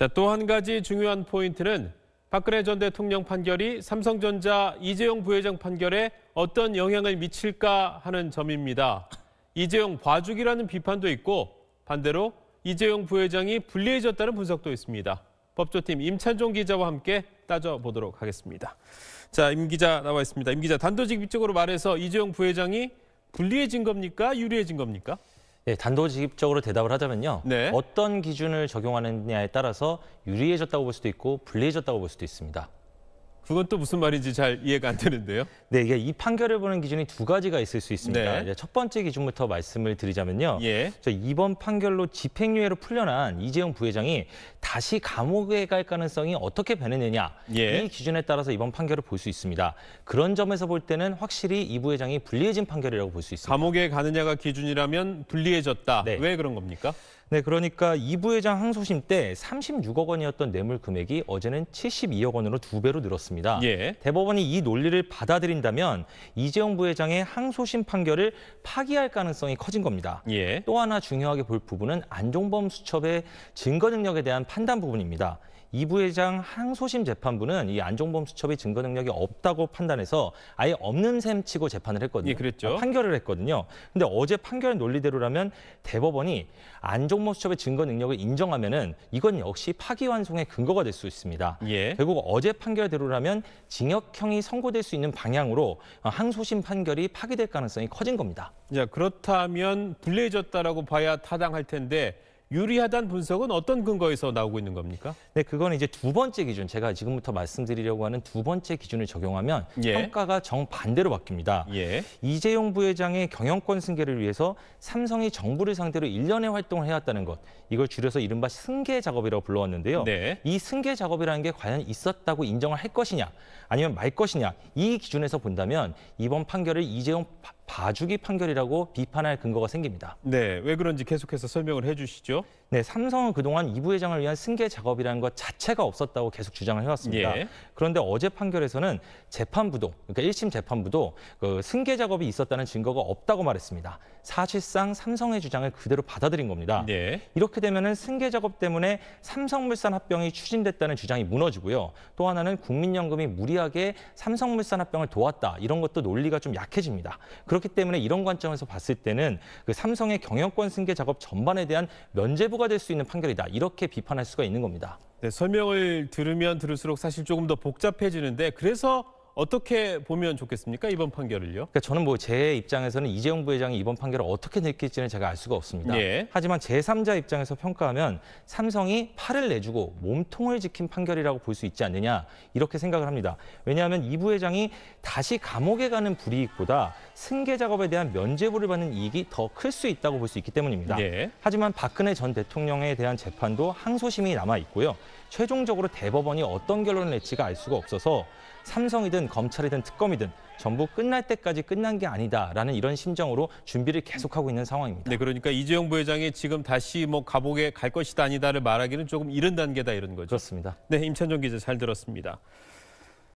자, 또 한 가지 중요한 포인트는 박근혜 전 대통령 판결이 삼성전자 이재용 부회장 판결에 어떤 영향을 미칠까 하는 점입니다. 이재용 봐주기라는 비판도 있고 반대로 이재용 부회장이 불리해졌다는 분석도 있습니다. 법조팀 임찬종 기자와 함께 따져보도록 하겠습니다. 자, 임 기자 나와 있습니다. 임 기자, 단도직 입적으로 말해서 이재용 부회장이 불리해진 겁니까? 유리해진 겁니까? 네, 단도직입적으로 대답을 하자면요. 네. 어떤 기준을 적용하느냐에 따라서 유리해졌다고 볼 수도 있고 불리해졌다고 볼 수도 있습니다. 그건 또 무슨 말인지 잘 이해가 안 되는데요. 네, 이게 이 판결을 보는 기준이 두 가지가 있을 수 있습니다. 네. 첫 번째 기준부터 말씀을 드리자면요. 예. 이번 판결로 집행유예로 풀려난 이재용 부회장이 다시 감옥에 갈 가능성이 어떻게 변했느냐 예. 이 기준에 따라서 이번 판결을 볼 수 있습니다. 그런 점에서 볼 때는 확실히 이 부회장이 불리해진 판결이라고 볼 수 있습니다. 감옥에 가느냐가 기준이라면 불리해졌다. 네. 왜 그런 겁니까? 네, 그러니까 이 부회장 항소심 때 36억 원이었던 뇌물 금액이 어제는 72억 원으로 두 배로 늘었습니다. 겁니다. 예. 대법원이 이 논리를 받아들인다면 이재용 부회장의 항소심 판결을 파기할 가능성이 커진 겁니다. 예. 또 하나 중요하게 볼 부분은 안종범 수첩의 증거 능력에 대한 판단 부분입니다. 이 부회장 항소심 재판부는 이 안종범 수첩의 증거 능력이 없다고 판단해서 아예 없는 셈 치고 재판을 했거든요. 예, 그랬죠. 아, 판결을 했거든요. 근데 어제 판결 논리대로라면 대법원이 안종범 수첩의 증거 능력을 인정하면은 이건 역시 파기환송의 근거가 될 수 있습니다. 예. 결국 어제 판결대로라면 징역형이 선고될 수 있는 방향으로 항소심 판결이 파기될 가능성이 커진 겁니다. 자, 그렇다면 불리해졌다라고 봐야 타당할 텐데 유리하다는 분석은 어떤 근거에서 나오고 있는 겁니까? 네, 그건 이제 두 번째 기준, 제가 지금부터 말씀드리려고 하는 두 번째 기준을 적용하면 예. 평가가 정반대로 바뀝니다. 예. 이재용 부회장의 경영권 승계를 위해서 삼성이 정부를 상대로 1년의 활동을 해왔다는 것, 이걸 줄여서 이른바 승계 작업이라고 불러왔는데요. 네. 이 승계 작업이라는 게 과연 있었다고 인정을 할 것이냐, 아니면 말 것이냐, 이 기준에서 본다면 이번 판결을 이재용 봐주기 판결이라고 비판할 근거가 생깁니다. 네, 왜 그런지 계속해서 설명을 해주시죠. 네, 삼성은 그동안 이 부회장을 위한 승계 작업이라는 것 자체가 없었다고 계속 주장을 해왔습니다. 예. 그런데 어제 판결에서는 재판부도, 그러니까 1심 재판부도 그 승계 작업이 있었다는 증거가 없다고 말했습니다. 사실상 삼성의 주장을 그대로 받아들인 겁니다. 네. 이렇게 되면 승계 작업 때문에 삼성물산 합병이 추진됐다는 주장이 무너지고요. 또 하나는 국민연금이 무리하게 삼성물산 합병을 도왔다 이런 것도 논리가 좀 약해집니다. 그렇기 때문에 이런 관점에서 봤을 때는 그 삼성의 경영권 승계 작업 전반에 대한 면제부가 될 수 있는 판결이다 이렇게 비판할 수가 있는 겁니다. 네, 설명을 들으면 들을수록 사실 조금 더 복잡해지는데 그래서 어떻게 보면 좋겠습니까? 이번 판결을요? 그러니까 저는 뭐 제 입장에서는 이재용 부회장이 이번 판결을 어떻게 느낄지는 제가 알 수가 없습니다. 예. 하지만 제3자 입장에서 평가하면 삼성이 팔을 내주고 몸통을 지킨 판결이라고 볼 수 있지 않느냐 이렇게 생각을 합니다. 왜냐하면 이 부회장이 다시 감옥에 가는 불이익보다 승계 작업에 대한 면죄부를 받는 이익이 더 클 수 있다고 볼 수 있기 때문입니다. 예. 하지만 박근혜 전 대통령에 대한 재판도 항소심이 남아 있고요. 최종적으로 대법원이 어떤 결론을 낼지가 알 수가 없어서 삼성이든 검찰이든 특검이든 전부 끝날 때까지 끝난 게 아니다라는 이런 심정으로 준비를 계속하고 있는 상황입니다. 네, 그러니까 이재용 부회장이 지금 다시 뭐 감옥에 갈 것이다 아니다를 말하기는 조금 이른 단계다 이런 거죠. 그렇습니다. 네, 임찬종 기자 잘 들었습니다.